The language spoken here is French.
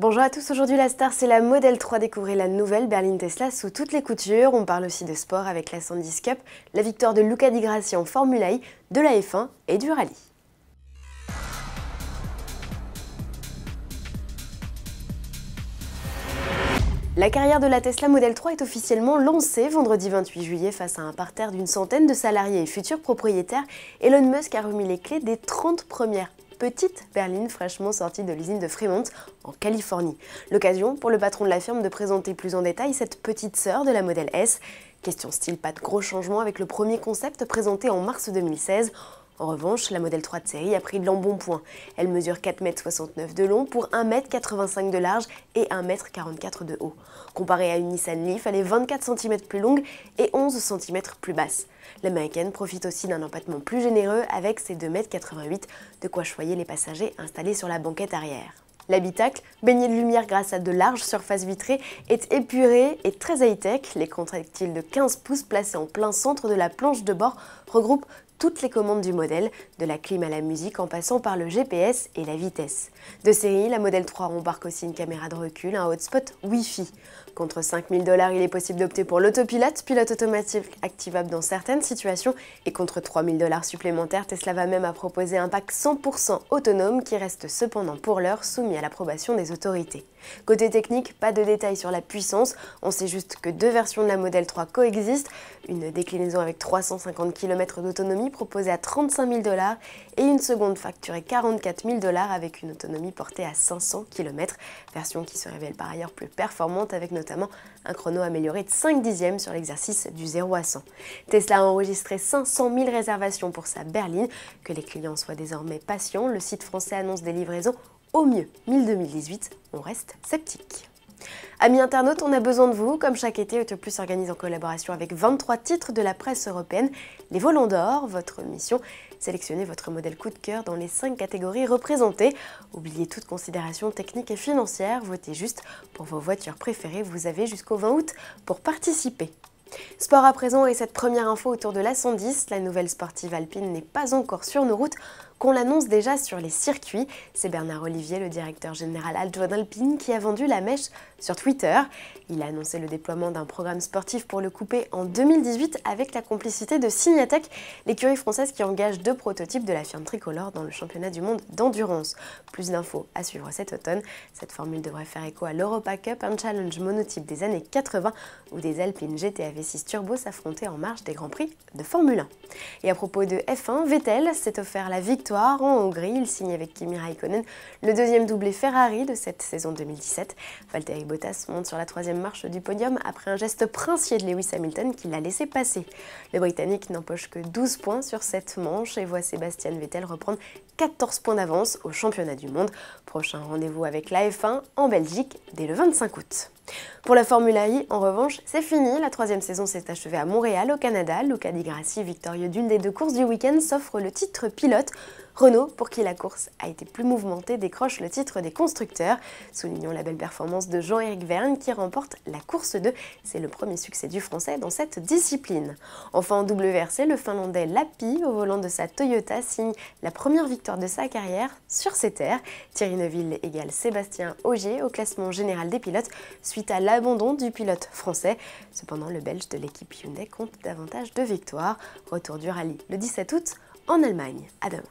Bonjour à tous, aujourd'hui la star c'est la Model 3, découvrez la nouvelle berline Tesla sous toutes les coutures, on parle aussi de sport avec la Sandy's Cup, la victoire de Luca Di Grassi en Formule de la F1 et du rallye. La carrière de la Tesla Model 3 est officiellement lancée vendredi 28 juillet face à un parterre d'une centaine de salariés et futurs propriétaires. Elon Musk a remis les clés des 30 premières petite berline fraîchement sortie de l'usine de Fremont en Californie. L'occasion pour le patron de la firme de présenter plus en détail cette petite sœur de la modèle S. Question style, pas de gros changements avec le premier concept présenté en mars 2016. En revanche, la modèle 3 de série a pris de l'embonpoint. Elle mesure 4,69 m de long pour 1,85 m de large et 1,44 m de haut. Comparée à une Nissan Leaf, elle est 24 cm plus longue et 11 cm plus basse. L'américaine profite aussi d'un empattement plus généreux avec ses 2,88 m, de quoi choyer les passagers installés sur la banquette arrière. L'habitacle, baigné de lumière grâce à de larges surfaces vitrées, est épuré et très high-tech. Les contractiles de 15 pouces placés en plein centre de la planche de bord regroupent toutes les commandes du modèle, de la clim à la musique en passant par le GPS et la vitesse. De série, la modèle 3 embarque aussi une caméra de recul, un hotspot Wi-Fi. Contre 5000 dollars, il est possible d'opter pour l'autopilote, pilote automatique activable dans certaines situations, et contre 3000 dollars supplémentaires, Tesla va même à proposer un pack 100% autonome qui reste cependant pour l'heure soumis à l'approbation des autorités. Côté technique, pas de détails sur la puissance, on sait juste que deux versions de la Model 3 coexistent, une déclinaison avec 350 km d'autonomie proposée à 35 000 dollars et une seconde facturée 44 000 dollars avec une autonomie portée à 500 km, version qui se révèle par ailleurs plus performante avec notamment un chrono amélioré de 5 dixièmes sur l'exercice du 0 à 100. Tesla a enregistré 500 000 réservations pour sa berline, que les clients soient désormais patients, le site français annonce des livraisons au mieux 1000-2018, on reste sceptique. Amis internautes, on a besoin de vous. Comme chaque été, Autoplus Plus organise en collaboration avec 23 titres de la presse européenne les Volants d'Or. Votre mission, sélectionnez votre modèle coup de cœur dans les 5 catégories représentées. Oubliez toute considération technique et financière. Votez juste pour vos voitures préférées. Vous avez jusqu'au 20 août pour participer. Sport à présent et cette première info autour de la 110, la nouvelle sportive alpine n'est pas encore sur nos routes qu'on l'annonce déjà sur les circuits. C'est Bernard Olivier, le directeur général adjoint d'Alpine, qui a vendu la mèche sur Twitter. Il a annoncé le déploiement d'un programme sportif pour le couper en 2018 avec la complicité de Signatec, l'écurie française qui engage deux prototypes de la firme tricolore dans le championnat du monde d'endurance. Plus d'infos à suivre cet automne. Cette formule devrait faire écho à l'Europa Cup, un challenge monotype des années 80 où des Alpine GTA V6 Turbo s'affrontaient en marge des Grands Prix de Formule 1. Et à propos de F1, Vettel s'est offert la victoire en Hongrie. Il signe avec Kimi Raikkonen le deuxième doublé Ferrari de cette saison 2017. Valtteri Bottas monte sur la troisième marche du podium après un geste princier de Lewis Hamilton qui l'a laissé passer. Le Britannique n'empoche que 12 points sur cette manche et voit Sébastien Vettel reprendre 14 points d'avance au championnat du monde. Prochain rendez-vous avec la F1 en Belgique dès le 25 août. Pour la Formule I, en revanche, c'est fini. La troisième saison s'est achevée à Montréal, au Canada. Luca Di Grassi, victorieux d'une des deux courses du week-end, s'offre le titre pilote. Renault, pour qui la course a été plus mouvementée, décroche le titre des constructeurs. Soulignons la belle performance de Jean-Éric Verne qui remporte la course 2. C'est le premier succès du Français dans cette discipline. Enfin, en WRC, le Finlandais Lapi, au volant de sa Toyota, signe la première victoire de sa carrière sur ses terres. Thierry Neuville égale Sébastien Augier au classement général des pilotes, à l'abandon du pilote français. Cependant, le Belge de l'équipe Hyundai compte davantage de victoires. Retour du rallye le 17 août en Allemagne. À demain.